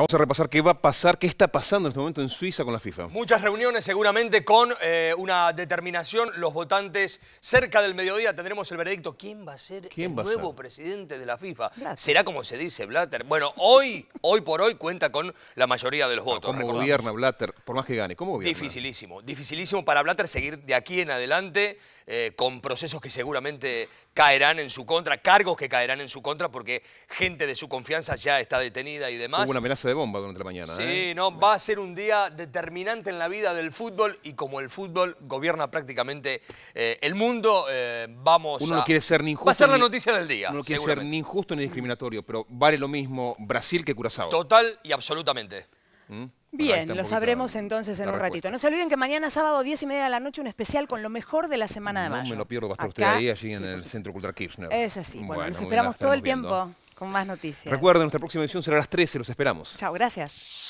Vamos a repasar qué va a pasar, qué está pasando en este momento en Suiza con la FIFA. Muchas reuniones seguramente con eh, una determinación. Los votantes cerca del mediodía tendremos el veredicto. ¿Quién va a ser el nuevo presidente de la FIFA? ¿Será como se dice Blatter? Bueno, hoy, hoy por hoy cuenta con la mayoría de los ah, votos. ¿Cómo gobierna Blatter? Por más que gane, ¿cómo gobierna? Dificilísimo, dificilísimo para Blatter seguir de aquí en adelante eh, con procesos que seguramente caerán en su contra, cargos que caerán en su contra porque gente de su confianza ya está detenida y demás. una amenaza bomba durante la mañana. Sí, ¿eh? no, va a ser un día determinante en la vida del fútbol y como el fútbol gobierna prácticamente eh, el mundo, eh, vamos Uno a... no quiere ser ni injusto. Va a ser la noticia del día, Uno no quiere ser ni injusto ni discriminatorio, pero vale lo mismo Brasil que Curazao. Total y absolutamente. ¿Mm? Bien, lo sabremos entonces en un ratito. No se olviden que mañana sábado 10 y media de la noche un especial con lo mejor de la semana de mayo. No me lo pierdo, va a estar usted ahí, allí en el Centro Cultural Kirchner. Es así, bueno, nos esperamos todo el tiempo. Con más noticias. Recuerden, nuestra próxima edición será a las 13. Los esperamos. Chao, gracias.